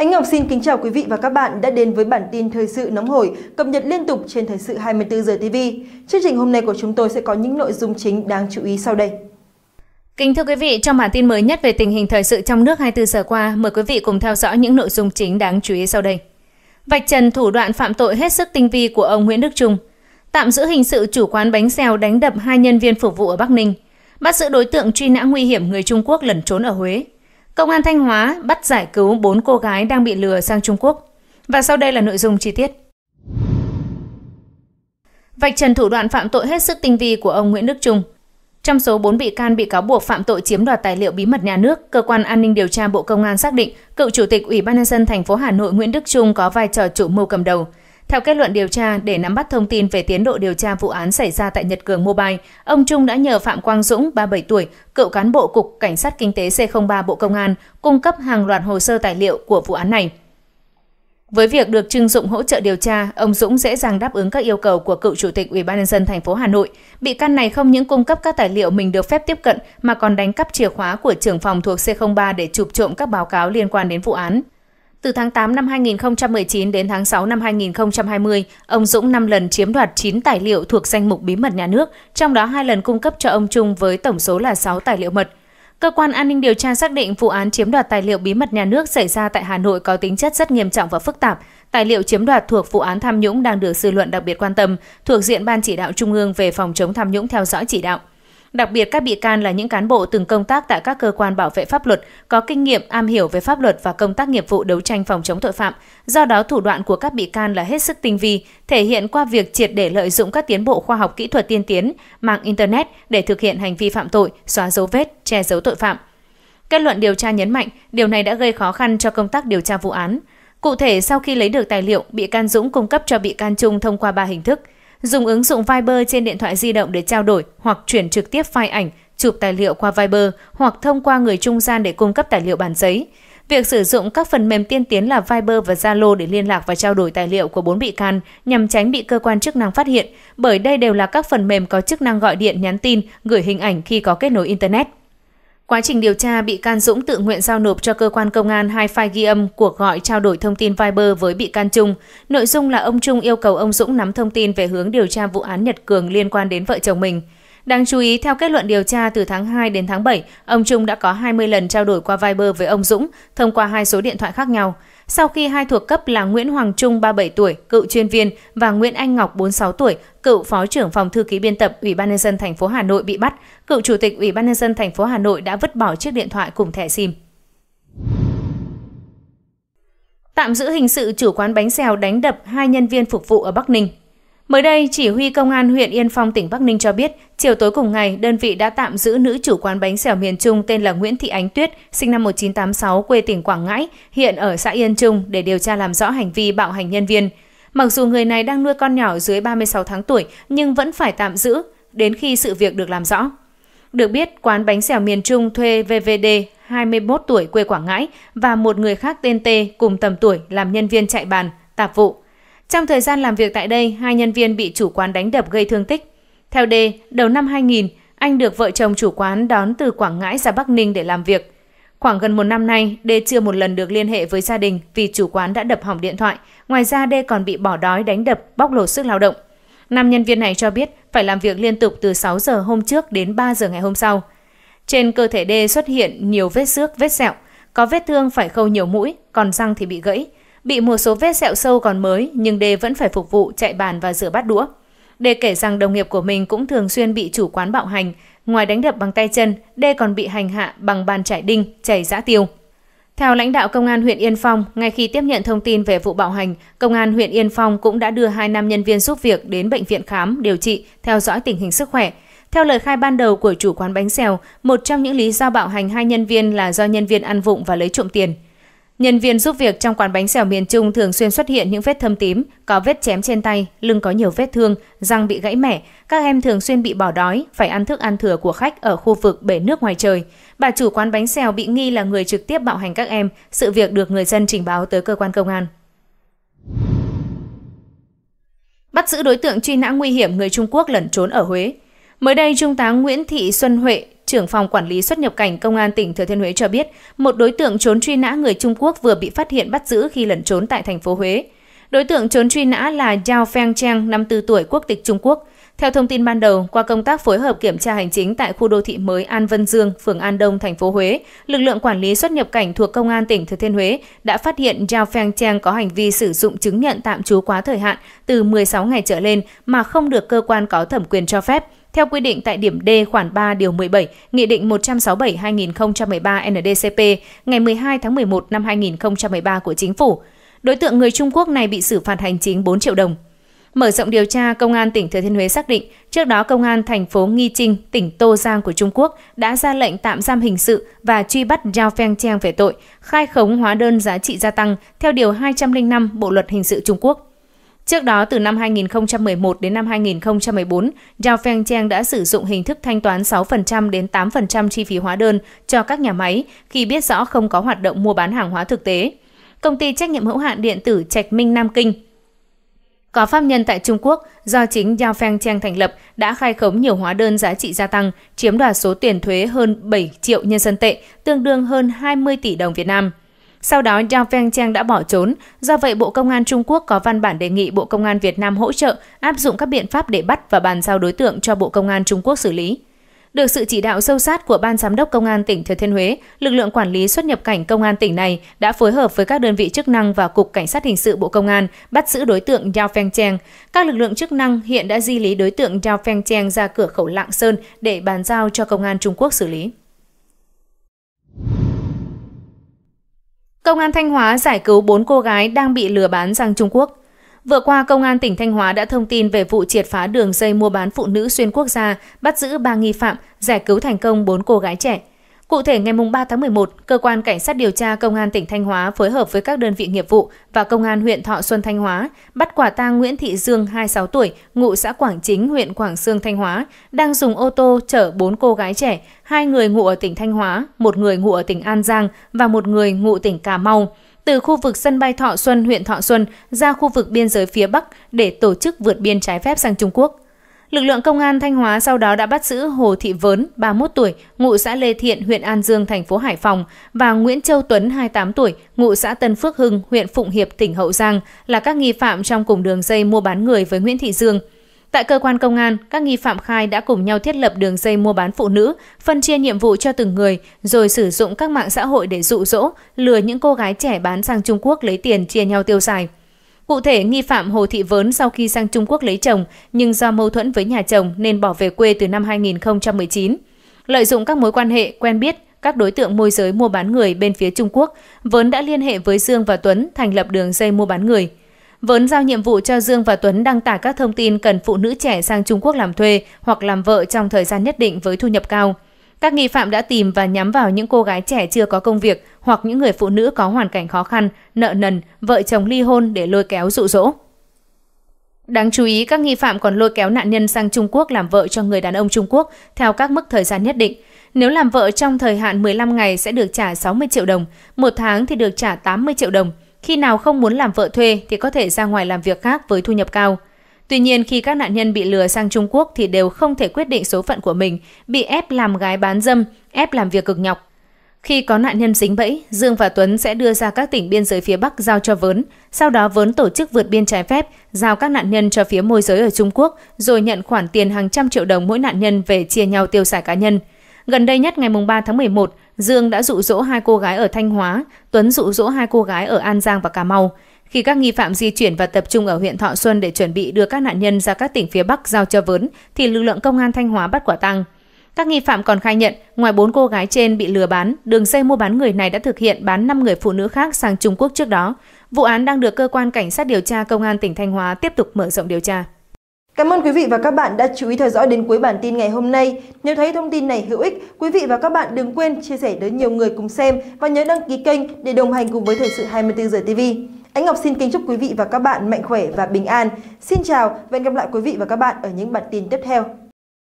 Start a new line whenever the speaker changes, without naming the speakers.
Anh Ngọc xin kính chào quý vị và các bạn đã đến với bản tin thời sự nóng hổi cập nhật liên tục trên thời sự 24 giờ TV. Chương trình hôm nay của chúng tôi sẽ có những nội dung chính đáng chú ý sau đây. Kính thưa quý vị, trong bản tin mới nhất về tình hình thời sự trong nước 24 giờ qua, mời quý vị cùng theo dõi những nội dung chính đáng chú ý sau đây. Vạch trần thủ đoạn phạm tội hết sức tinh vi của ông Nguyễn Đức Trung, tạm giữ hình sự chủ quán bánh xèo đánh đập hai nhân viên phục vụ ở Bắc Ninh, bắt giữ đối tượng truy nã nguy hiểm người Trung Quốc lẩn trốn ở Huế. Công an Thanh Hóa bắt giải cứu 4 cô gái đang bị lừa sang Trung Quốc. Và sau đây là nội dung chi tiết. Vạch trần thủ đoạn phạm tội hết sức tinh vi của ông Nguyễn Đức Trung. Trong số 4 bị can bị cáo buộc phạm tội chiếm đoạt tài liệu bí mật nhà nước, cơ quan an ninh điều tra Bộ Công an xác định cựu chủ tịch Ủy ban nhân dân thành phố Hà Nội Nguyễn Đức Trung có vai trò chủ mưu cầm đầu. Theo kết luận điều tra, để nắm bắt thông tin về tiến độ điều tra vụ án xảy ra tại Nhật Cường Mobile, ông Trung đã nhờ Phạm Quang Dũng, 37 tuổi, cựu cán bộ Cục Cảnh sát Kinh tế C03 Bộ Công an, cung cấp hàng loạt hồ sơ tài liệu của vụ án này. Với việc được trưng dụng hỗ trợ điều tra, ông Dũng dễ dàng đáp ứng các yêu cầu của cựu chủ tịch Ủy ban nhân dân thành phố Hà Nội. Bị can này không những cung cấp các tài liệu mình được phép tiếp cận mà còn đánh cắp chìa khóa của trưởng phòng thuộc C03 để chụp trộm các báo cáo liên quan đến vụ án. Từ tháng 8 năm 2019 đến tháng 6 năm 2020, ông Dũng 5 lần chiếm đoạt 9 tài liệu thuộc danh mục bí mật nhà nước, trong đó hai lần cung cấp cho ông Trung với tổng số là 6 tài liệu mật. Cơ quan an ninh điều tra xác định vụ án chiếm đoạt tài liệu bí mật nhà nước xảy ra tại Hà Nội có tính chất rất nghiêm trọng và phức tạp. Tài liệu chiếm đoạt thuộc vụ án tham nhũng đang được dư luận đặc biệt quan tâm, thuộc diện Ban chỉ đạo Trung ương về phòng chống tham nhũng theo dõi chỉ đạo. Đặc biệt các bị can là những cán bộ từng công tác tại các cơ quan bảo vệ pháp luật, có kinh nghiệm am hiểu về pháp luật và công tác nghiệp vụ đấu tranh phòng chống tội phạm. Do đó thủ đoạn của các bị can là hết sức tinh vi, thể hiện qua việc triệt để lợi dụng các tiến bộ khoa học kỹ thuật tiên tiến, mạng internet để thực hiện hành vi phạm tội, xóa dấu vết, che giấu tội phạm. Kết luận điều tra nhấn mạnh, điều này đã gây khó khăn cho công tác điều tra vụ án. Cụ thể, sau khi lấy được tài liệu, bị can Dũng cung cấp cho bị can Trung thông qua ba hình thức – Dùng ứng dụng Viber trên điện thoại di động để trao đổi hoặc chuyển trực tiếp file ảnh, chụp tài liệu qua Viber hoặc thông qua người trung gian để cung cấp tài liệu bản giấy. Việc sử dụng các phần mềm tiên tiến là Viber và Zalo để liên lạc và trao đổi tài liệu của bốn bị can nhằm tránh bị cơ quan chức năng phát hiện, bởi đây đều là các phần mềm có chức năng gọi điện, nhắn tin, gửi hình ảnh khi có kết nối Internet. Quá trình điều tra, bị can Dũng tự nguyện giao nộp cho cơ quan công an hai file ghi âm cuộc gọi trao đổi thông tin Viber với bị can Trung. Nội dung là ông Trung yêu cầu ông Dũng nắm thông tin về hướng điều tra vụ án Nhật Cường liên quan đến vợ chồng mình. Đáng chú ý, theo kết luận điều tra từ tháng 2 đến tháng 7, ông Trung đã có 20 lần trao đổi qua Viber với ông Dũng thông qua hai số điện thoại khác nhau. Sau khi hai thuộc cấp là Nguyễn Hoàng Trung 37 tuổi, cựu chuyên viên và Nguyễn Anh Ngọc 46 tuổi, cựu phó trưởng phòng thư ký biên tập Ủy ban nhân dân thành phố Hà Nội bị bắt, cựu chủ tịch Ủy ban nhân dân thành phố Hà Nội đã vứt bỏ chiếc điện thoại cùng thẻ SIM. Tạm giữ hình sự chủ quán bánh xèo đánh đập hai nhân viên phục vụ ở Bắc Ninh. Mới đây, chỉ huy công an huyện Yên Phong tỉnh Bắc Ninh cho biết, chiều tối cùng ngày, đơn vị đã tạm giữ nữ chủ quán bánh xèo miền Trung tên là Nguyễn Thị Ánh Tuyết, sinh năm 1986, quê tỉnh Quảng Ngãi, hiện ở xã Yên Trung để điều tra làm rõ hành vi bạo hành nhân viên. Mặc dù người này đang nuôi con nhỏ dưới 36 tháng tuổi nhưng vẫn phải tạm giữ đến khi sự việc được làm rõ. Được biết, quán bánh xèo miền Trung thuê VVD 21 tuổi quê Quảng Ngãi và một người khác tên T cùng tầm tuổi làm nhân viên chạy bàn, tạp vụ. Trong thời gian làm việc tại đây, hai nhân viên bị chủ quán đánh đập gây thương tích. Theo D, đầu năm 2000, anh được vợ chồng chủ quán đón từ Quảng Ngãi ra Bắc Ninh để làm việc. Khoảng gần một năm nay, D chưa một lần được liên hệ với gia đình vì chủ quán đã đập hỏng điện thoại. Ngoài ra, D còn bị bỏ đói, đánh đập, bóc lột sức lao động. Nam nhân viên này cho biết phải làm việc liên tục từ 6 giờ hôm trước đến 3 giờ ngày hôm sau. Trên cơ thể D xuất hiện nhiều vết xước, vết sẹo, có vết thương phải khâu nhiều mũi, còn răng thì bị gãy. Bị một số vết sẹo sâu còn mới nhưng Đê vẫn phải phục vụ chạy bàn và rửa bát đũa. Đê kể rằng đồng nghiệp của mình cũng thường xuyên bị chủ quán bạo hành, ngoài đánh đập bằng tay chân, Đê còn bị hành hạ bằng bàn chải đinh, chảy giã tiêu. Theo lãnh đạo công an huyện Yên Phong, ngay khi tiếp nhận thông tin về vụ bạo hành, công an huyện Yên Phong cũng đã đưa hai nam nhân viên giúp việc đến bệnh viện khám, điều trị, theo dõi tình hình sức khỏe. Theo lời khai ban đầu của chủ quán bánh xèo, một trong những lý do bạo hành hai nhân viên là do nhân viên ăn vụng và lấy trộm tiền. Nhân viên giúp việc trong quán bánh xèo miền Trung thường xuyên xuất hiện những vết thâm tím, có vết chém trên tay, lưng có nhiều vết thương, răng bị gãy mẻ. Các em thường xuyên bị bỏ đói, phải ăn thức ăn thừa của khách ở khu vực bể nước ngoài trời. Bà chủ quán bánh xèo bị nghi là người trực tiếp bạo hành các em. Sự việc được người dân trình báo tới cơ quan công an. Bắt giữ đối tượng truy nã nguy hiểm người Trung Quốc lẩn trốn ở Huế. Mới đây, Trung tá Nguyễn Thị Xuân Huệ, trưởng phòng quản lý xuất nhập cảnh Công an tỉnh Thừa Thiên Huế cho biết, một đối tượng trốn truy nã người Trung Quốc vừa bị phát hiện bắt giữ khi lẩn trốn tại thành phố Huế. Đối tượng trốn truy nã là Yao Feng Cheng, 54 tuổi, quốc tịch Trung Quốc. Theo thông tin ban đầu, qua công tác phối hợp kiểm tra hành chính tại khu đô thị mới An Vân Dương, phường An Đông, thành phố Huế, lực lượng quản lý xuất nhập cảnh thuộc Công an tỉnh Thừa Thiên Huế đã phát hiện Giao Pheng Trang có hành vi sử dụng chứng nhận tạm trú quá thời hạn từ 16 ngày trở lên mà không được cơ quan có thẩm quyền cho phép theo quy định tại điểm D khoản 3 điều 17, Nghị định 167-2013 NDCP ngày 12 tháng 11 năm 2013 của Chính phủ. Đối tượng người Trung Quốc này bị xử phạt hành chính 4 triệu đồng. Mở rộng điều tra, Công an tỉnh Thừa Thiên Huế xác định, trước đó Công an thành phố Nghi Trinh, tỉnh Tô Giang của Trung Quốc đã ra lệnh tạm giam hình sự và truy bắt Giao Feng Trang về tội khai khống hóa đơn giá trị gia tăng theo Điều 205 Bộ Luật Hình sự Trung Quốc. Trước đó, từ năm 2011 đến năm 2014, Giao Feng Trang đã sử dụng hình thức thanh toán 6% đến 8% chi phí hóa đơn cho các nhà máy khi biết rõ không có hoạt động mua bán hàng hóa thực tế. Công ty trách nhiệm hữu hạn điện tử Trạch Minh Nam Kinh – có pháp nhân tại Trung Quốc do chính Yao Feng Cheng thành lập đã khai khống nhiều hóa đơn giá trị gia tăng, chiếm đoạt số tiền thuế hơn 7 triệu nhân dân tệ, tương đương hơn 20 tỷ đồng Việt Nam. Sau đó, Yao Feng Cheng đã bỏ trốn. Do vậy, Bộ Công an Trung Quốc có văn bản đề nghị Bộ Công an Việt Nam hỗ trợ áp dụng các biện pháp để bắt và bàn giao đối tượng cho Bộ Công an Trung Quốc xử lý. Được sự chỉ đạo sâu sát của Ban Giám đốc Công an tỉnh Thừa Thiên Huế, lực lượng quản lý xuất nhập cảnh Công an tỉnh này đã phối hợp với các đơn vị chức năng và Cục Cảnh sát Hình sự Bộ Công an bắt giữ đối tượng Yao Feng Cheng. Các lực lượng chức năng hiện đã di lý đối tượng Yao Feng Cheng ra cửa khẩu Lạng Sơn để bàn giao cho Công an Trung Quốc xử lý. Công an Thanh Hóa giải cứu 4 cô gái đang bị lừa bán sang Trung Quốc. Vừa qua, Công an tỉnh Thanh Hóa đã thông tin về vụ triệt phá đường dây mua bán phụ nữ xuyên quốc gia, bắt giữ 3 nghi phạm, giải cứu thành công 4 cô gái trẻ. Cụ thể, ngày 3 tháng 11, Cơ quan Cảnh sát điều tra Công an tỉnh Thanh Hóa phối hợp với các đơn vị nghiệp vụ và Công an huyện Thọ Xuân Thanh Hóa bắt quả tang Nguyễn Thị Dương, 26 tuổi, ngụ xã Quảng Chính, huyện Quảng Sương, Thanh Hóa, đang dùng ô tô chở 4 cô gái trẻ, hai người ngụ ở tỉnh Thanh Hóa, một người ngụ ở tỉnh An Giang và một người ngụ tỉnh Cà Mau từ khu vực sân bay Thọ Xuân, huyện Thọ Xuân ra khu vực biên giới phía Bắc để tổ chức vượt biên trái phép sang Trung Quốc. Lực lượng công an Thanh Hóa sau đó đã bắt giữ Hồ Thị Vớn, 31 tuổi, ngụ xã Lê Thiện, huyện An Dương, thành phố Hải Phòng và Nguyễn Châu Tuấn, 28 tuổi, ngụ xã Tân Phước Hưng, huyện Phụng Hiệp, tỉnh Hậu Giang là các nghi phạm trong cùng đường dây mua bán người với Nguyễn Thị Dương. Tại cơ quan công an, các nghi phạm khai đã cùng nhau thiết lập đường dây mua bán phụ nữ, phân chia nhiệm vụ cho từng người, rồi sử dụng các mạng xã hội để dụ dỗ, lừa những cô gái trẻ bán sang Trung Quốc lấy tiền chia nhau tiêu xài. Cụ thể, nghi phạm Hồ Thị Vớn sau khi sang Trung Quốc lấy chồng nhưng do mâu thuẫn với nhà chồng nên bỏ về quê từ năm 2019. Lợi dụng các mối quan hệ, quen biết, các đối tượng môi giới mua bán người bên phía Trung Quốc, Vớn đã liên hệ với Dương và Tuấn thành lập đường dây mua bán người. Vớn giao nhiệm vụ cho Dương và Tuấn đăng tải các thông tin cần phụ nữ trẻ sang Trung Quốc làm thuê hoặc làm vợ trong thời gian nhất định với thu nhập cao – các nghi phạm đã tìm và nhắm vào những cô gái trẻ chưa có công việc hoặc những người phụ nữ có hoàn cảnh khó khăn, nợ nần, vợ chồng ly hôn để lôi kéo dụ dỗ. Đáng chú ý, các nghi phạm còn lôi kéo nạn nhân sang Trung Quốc làm vợ cho người đàn ông Trung Quốc theo các mức thời gian nhất định. Nếu làm vợ trong thời hạn 15 ngày sẽ được trả 60 triệu đồng, một tháng thì được trả 80 triệu đồng. Khi nào không muốn làm vợ thuê thì có thể ra ngoài làm việc khác với thu nhập cao. Tuy nhiên khi các nạn nhân bị lừa sang Trung Quốc thì đều không thể quyết định số phận của mình, bị ép làm gái bán dâm, ép làm việc cực nhọc. Khi có nạn nhân dính bẫy, Dương và Tuấn sẽ đưa ra các tỉnh biên giới phía Bắc giao cho vớn, sau đó vớn tổ chức vượt biên trái phép, giao các nạn nhân cho phía môi giới ở Trung Quốc, rồi nhận khoản tiền hàng trăm triệu đồng mỗi nạn nhân về chia nhau tiêu xài cá nhân. Gần đây nhất ngày 3 tháng 11, Dương đã dụ dỗ hai cô gái ở Thanh Hóa, Tuấn dụ dỗ hai cô gái ở An Giang và Cà Mau. Khi các nghi phạm di chuyển và tập trung ở huyện Thọ Xuân để chuẩn bị đưa các nạn nhân ra các tỉnh phía Bắc giao cho vớn, thì lực lượng công an Thanh Hóa bắt quả tăng. Các nghi phạm còn khai nhận, ngoài bốn cô gái trên bị lừa bán, đường dây mua bán người này đã thực hiện bán 5 người phụ nữ khác sang Trung Quốc trước đó. Vụ án đang được cơ quan cảnh sát điều tra công an tỉnh Thanh Hóa tiếp tục mở rộng điều tra. Cảm ơn quý vị và các bạn đã chú ý theo dõi đến cuối bản tin ngày hôm nay. Nếu thấy thông tin này hữu ích, quý vị và các bạn đừng quên chia sẻ đến nhiều người cùng xem và nhớ đăng ký kênh để đồng hành cùng với Thời sự 24 giờ TV. Anh Ngọc xin kính chúc quý vị và các bạn mạnh khỏe và bình an. Xin chào và hẹn gặp lại quý vị và các bạn ở những bản tin tiếp theo.